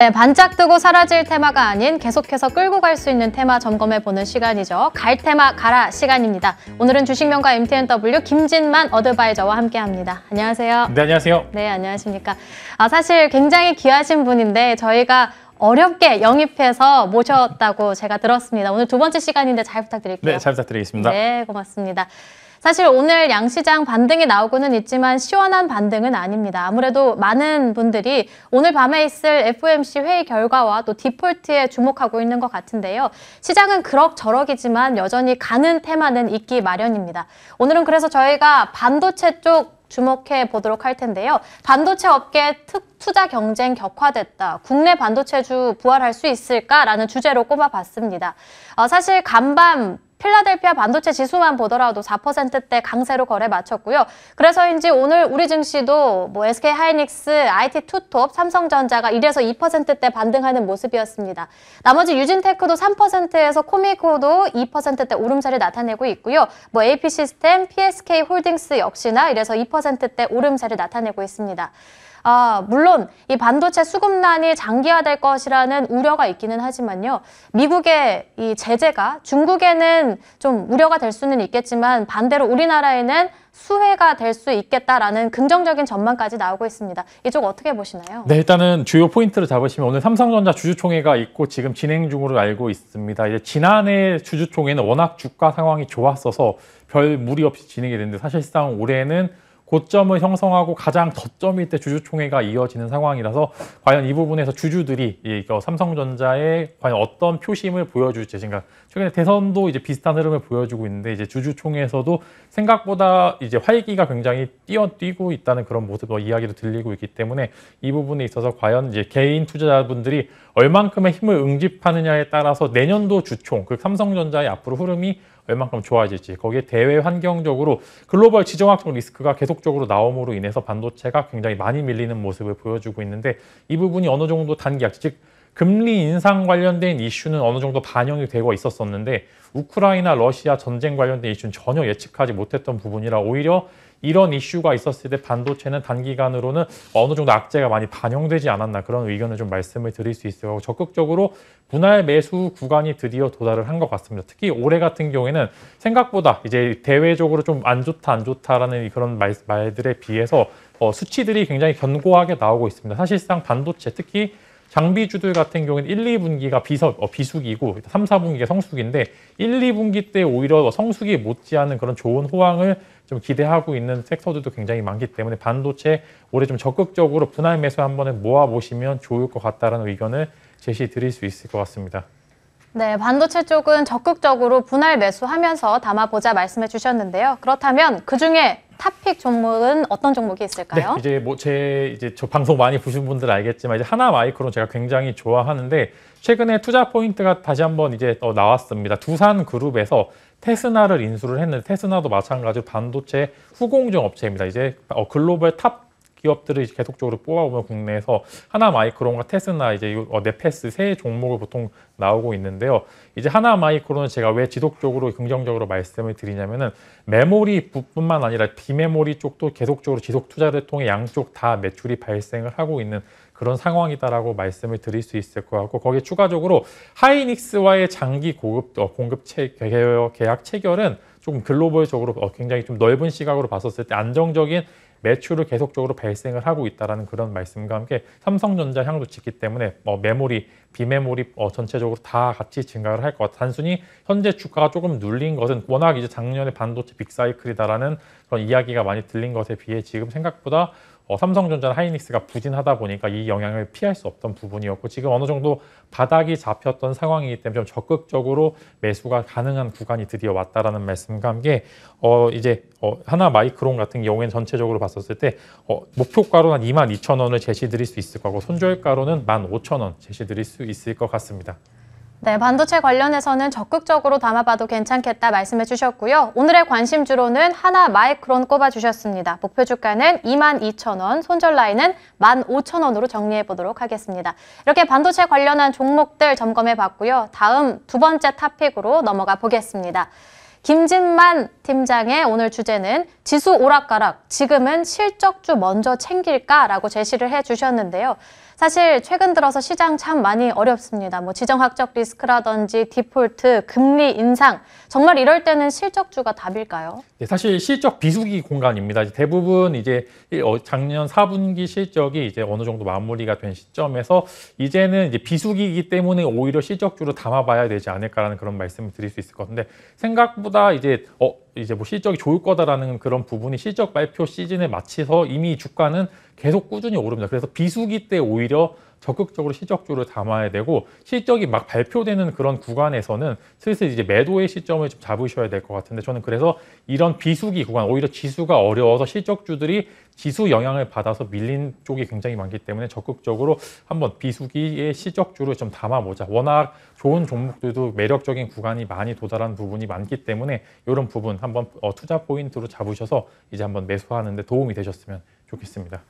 네, 반짝 뜨고 사라질 테마가 아닌 계속해서 끌고 갈 수 있는 테마 점검해보는 시간이죠. 갈 테마 가라 시간입니다. 오늘은 주식명가 MTNW 김진만 어드바이저와 함께합니다. 안녕하세요. 네, 안녕하세요. 네, 안녕하십니까. 아, 사실 굉장히 귀하신 분인데 저희가 어렵게 영입해서 모셨다고 제가 들었습니다. 오늘 두 번째 시간인데 잘 부탁드릴게요. 네, 잘 부탁드리겠습니다. 네, 고맙습니다. 사실 오늘 양시장 반등이 나오고는 있지만 시원한 반등은 아닙니다. 아무래도 많은 분들이 오늘 밤에 있을 FOMC 회의 결과와 또 디폴트에 주목하고 있는 것 같은데요. 시장은 그럭저럭이지만 여전히 가는 테마는 있기 마련입니다. 오늘은 그래서 저희가 반도체 쪽 주목해 보도록 할 텐데요. 반도체 업계 특 투자 경쟁 격화됐다. 국내 반도체주 부활할 수 있을까라는 주제로 꼽아봤습니다. 어, 사실 간밤 필라델피아 반도체 지수만 보더라도 4%대 강세로 거래 마쳤고요. 그래서인지 오늘 우리 증시도 뭐 SK 하이닉스, IT 투톱, 삼성전자가 1에서 2%대 반등하는 모습이었습니다. 나머지 유진테크도 3%에서 코미코도 2%대 오름세를 나타내고 있고요. 뭐 AP 시스템, PSK 홀딩스 역시나 1에서 2%대 오름세를 나타내고 있습니다. 아, 물론 이 반도체 수급난이 장기화될 것이라는 우려가 있기는 하지만요. 미국의 이 제재가 중국에는 좀 우려가 될 수는 있겠지만 반대로 우리나라에는 수혜가 될 수 있겠다라는 긍정적인 전망까지 나오고 있습니다. 이쪽 어떻게 보시나요? 네, 일단은 주요 포인트를 잡으시면 오늘 삼성전자 주주총회가 있고 지금 진행 중으로 알고 있습니다. 이제 지난해 주주총회는 워낙 주가 상황이 좋았어서 별 무리 없이 진행이 됐는데 사실상 올해는 고점을 형성하고 가장 더점일때 주주총회가 이어지는 상황이라서 과연 이 부분에서 주주들이 삼성전자에 과연 어떤 표심을 보여줄 것인가 최근에 대선도 이제 비슷한 흐름을 보여주고 있는데 이제 주주총회에서도 생각보다 이제 활기가 굉장히 뛰어뛰고 있다는 그런 모습도 이야기도 들리고 있기 때문에 이 부분에 있어서 과연 이제 개인 투자자분들이 얼만큼의 힘을 응집하느냐에 따라서 내년도 주총 그 삼성전자의 앞으로 흐름이 웬만큼 좋아질지 거기에 대외 환경적으로 글로벌 지정학적 리스크가 계속적으로 나옴으로 인해서 반도체가 굉장히 많이 밀리는 모습을 보여주고 있는데 이 부분이 어느 정도 단기약 즉 금리 인상 관련된 이슈는 어느 정도 반영이 되고 있었었는데 우크라이나 러시아 전쟁 관련된 이슈는 전혀 예측하지 못했던 부분이라 오히려 이런 이슈가 있었을 때 반도체는 단기간으로는 어느 정도 악재가 많이 반영되지 않았나 그런 의견을 좀 말씀을 드릴 수있어요 적극적으로 분할 매수 구간이 드디어 도달을 한 것 같습니다. 특히 올해 같은 경우에는 생각보다 이제 대외적으로 좀 안 좋다 안 좋다라는 그런 말, 말들에 비해서 어, 수치들이 굉장히 견고하게 나오고 있습니다. 사실상 반도체 특히 장비주들 같은 경우는 1, 2분기가 비서, 어, 비수기고 3, 4분기가 성수기인데 1, 2분기 때 오히려 뭐 성수기 못지않은 그런 좋은 호황을 좀 기대하고 있는 섹터들도 굉장히 많기 때문에 반도체 올해 좀 적극적으로 분할 매수 한번 모아보시면 좋을 것 같다는 의견을 제시 드릴 수 있을 것 같습니다. 네, 반도체 쪽은 적극적으로 분할 매수하면서 담아보자 말씀해 주셨는데요. 그렇다면 그중에 탑픽 종목은 어떤 종목이 있을까요? 네, 이제 뭐 제 이제 저 방송 많이 보신 분들 알겠지만 이제 하나 마이크론 제가 굉장히 좋아하는데 최근에 투자 포인트가 다시 한번 이제 또 어, 나왔습니다. 두산 그룹에서 테스나를 인수를 했는데 테스나도 마찬가지로 반도체 후공정 업체입니다. 이제 어, 글로벌 탑 기업들을 계속적으로 뽑아오면 국내에서 하나 마이크론과 테스나 이제 어, 네페스 세 종목을 보통 나오고 있는데요. 이제 하나 마이크론은 제가 왜 지속적으로 긍정적으로 말씀을 드리냐면은 메모리 부뿐만 아니라 비메모리 쪽도 계속적으로 지속 투자를 통해 양쪽 다 매출이 발생을 하고 있는 그런 상황이다라고 말씀을 드릴 수 있을 것 같고 거기에 추가적으로 하이닉스와의 장기 고급 어, 공급 체, 계약 체결은 조금 글로벌적으로 어, 굉장히 좀 넓은 시각으로 봤었을 때 안정적인 매출을 계속적으로 발생을 하고 있다라는 그런 말씀과 함께 삼성전자 향도 짓기 때문에 뭐 메모리, 비메모리 어, 전체적으로 다 같이 증가를 할 것 같아. 단순히 현재 주가가 조금 눌린 것은 워낙 이제 작년에 반도체 빅사이클이다라는 그런 이야기가 많이 들린 것에 비해 지금 생각보다 어, 삼성전자나 하이닉스가 부진하다 보니까 이 영향을 피할 수 없던 부분이었고 지금 어느 정도 바닥이 잡혔던 상황이기 때문에 좀 적극적으로 매수가 가능한 구간이 드디어 왔다라는 말씀과 함께 어, 이제 어, 하나 마이크론 같은 경우에는 전체적으로 봤었을 때 어, 목표가로는 22,000원을 제시드릴 수 있을 거고 손절가로는 15,000원 제시드릴 수 있을 것 같습니다. 네, 반도체 관련해서는 적극적으로 담아봐도 괜찮겠다 말씀해 주셨고요. 오늘의 관심주로는 하나 마이크론 꼽아주셨습니다. 목표 주가는 22,000원, 손절 라인은 15,000원으로 정리해 보도록 하겠습니다. 이렇게 반도체 관련한 종목들 점검해 봤고요. 다음 두 번째 탑픽으로 넘어가 보겠습니다. 김진만 팀장의 오늘 주제는 지수 오락가락, 지금은 실적주 먼저 챙길까라고 제시를 해주셨는데요. 사실 최근 들어서 시장 참 많이 어렵습니다. 뭐 지정학적 리스크라든지 디폴트, 금리 인상 정말 이럴 때는 실적주가 답일까요? 네, 사실 실적 비수기 공간입니다. 대부분 이제 어, 작년 4분기 실적이 이제 어느 정도 마무리가 된 시점에서 이제는 이제 비수기이기 때문에 오히려 실적주로 담아봐야 되지 않을까라는 그런 말씀을 드릴 수 있을 것 같은데 생각보다 이제 어 이제 뭐 실적이 좋을 거다라는 그런 부분이 실적 발표 시즌에 맞춰서 이미 주가는 계속 꾸준히 오릅니다. 그래서 비수기 때 오히려 적극적으로 시적주를 담아야 되고 실적이 막 발표되는 그런 구간에서는 슬슬 이제 매도의 시점을 좀 잡으셔야 될 것 같은데 저는 그래서 이런 비수기 구간 오히려 지수가 어려워서 실적주들이 지수 영향을 받아서 밀린 쪽이 굉장히 많기 때문에 적극적으로 한번 비수기의 시적주를 좀 담아보자. 워낙 좋은 종목들도 매력적인 구간이 많이 도달한 부분이 많기 때문에 이런 부분 한번 어, 투자 포인트로 잡으셔서 이제 한번 매수하는데 도움이 되셨으면 좋겠습니다.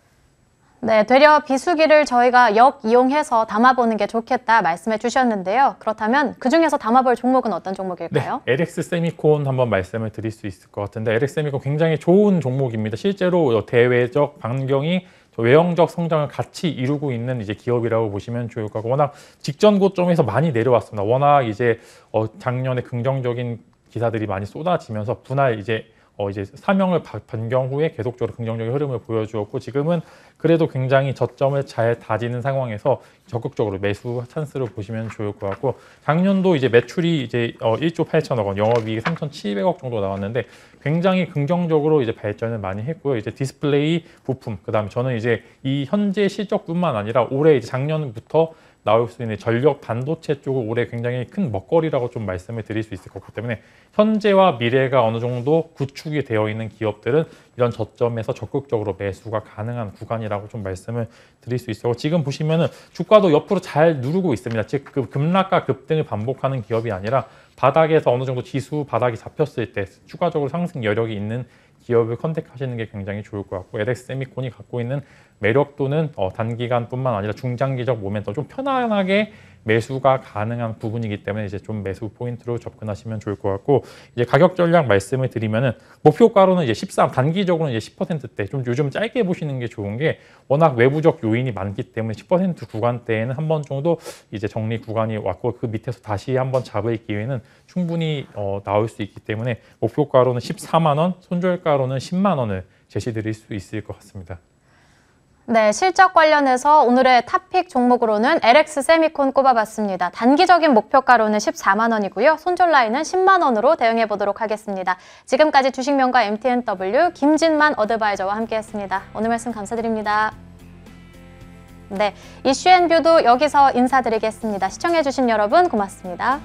네, 되려 비수기를 저희가 역 이용해서 담아보는 게 좋겠다 말씀해 주셨는데요. 그렇다면 그중에서 담아볼 종목은 어떤 종목일까요? 네, LX 세미콘 한번 말씀을 드릴 수 있을 것 같은데 LX 세미콘 굉장히 좋은 종목입니다. 실제로 대외적 반경이 외형적 성장을 같이 이루고 있는 이제 기업이라고 보시면 좋을 것같고 워낙 직전 고점에서 많이 내려왔습니다. 워낙 이제 어, 작년에 긍정적인 기사들이 많이 쏟아지면서 분할 이제 어 이제 사명을 변경 후에 계속적으로 긍정적인 흐름을 보여주었고 지금은 그래도 굉장히 저점을 잘 다지는 상황에서 적극적으로 매수 찬스를 보시면 좋을 것 같고 작년도 이제 매출이 이제 어 1조 8천억 원, 영업이익 3,700억 정도 나왔는데 굉장히 긍정적으로 이제 발전을 많이 했고요. 이제 디스플레이 부품 그다음에 저는 이제 이 현재 실적뿐만 아니라 올해 이제 작년부터 나올 수 있는 전력 반도체 쪽을 올해 굉장히 큰 먹거리라고 좀 말씀을 드릴 수 있을 것 같기 때문에 현재와 미래가 어느 정도 구축이 되어 있는 기업들은 이런 저점에서 적극적으로 매수가 가능한 구간이라고 좀 말씀을 드릴 수 있어요. 지금 보시면은 주가도 옆으로 잘 누르고 있습니다. 즉그 급락과 급등을 반복하는 기업이 아니라 바닥에서 어느 정도 지수 바닥이 잡혔을 때 추가적으로 상승 여력이 있는 기업을 컨택하시는 게 굉장히 좋을 것 같고 LX 세미콘이 갖고 있는 매력또는 어, 단기간뿐만 아니라 중장기적 모멘텀 좀 편안하게 매수가 가능한 부분이기 때문에 이제 좀 매수 포인트로 접근하시면 좋을 것 같고 이제 가격 전략 말씀을 드리면은 목표가로는 이제 13 단기적으로는 이제 10%대 좀 요즘 짧게 보시는 게 좋은 게 워낙 외부적 요인이 많기 때문에 10% 구간대에는 한 번 정도 이제 정리 구간이 왔고 그 밑에서 다시 한번 잡을 기회는 충분히 어, 나올 수 있기 때문에 목표가로는 14만 원, 손절가로는 10만 원을 제시드릴 수 있을 것 같습니다. 네, 실적 관련해서 오늘의 탑픽 종목으로는 LX 세미콘 꼽아봤습니다. 단기적인 목표가로는 14만 원이고요. 손절 라인은 10만 원으로 대응해 보도록 하겠습니다. 지금까지 주식명가 MTNW 김진만 어드바이저와 함께했습니다. 오늘 말씀 감사드립니다. 네, 이슈앤뷰도 여기서 인사드리겠습니다. 시청해주신 여러분 고맙습니다.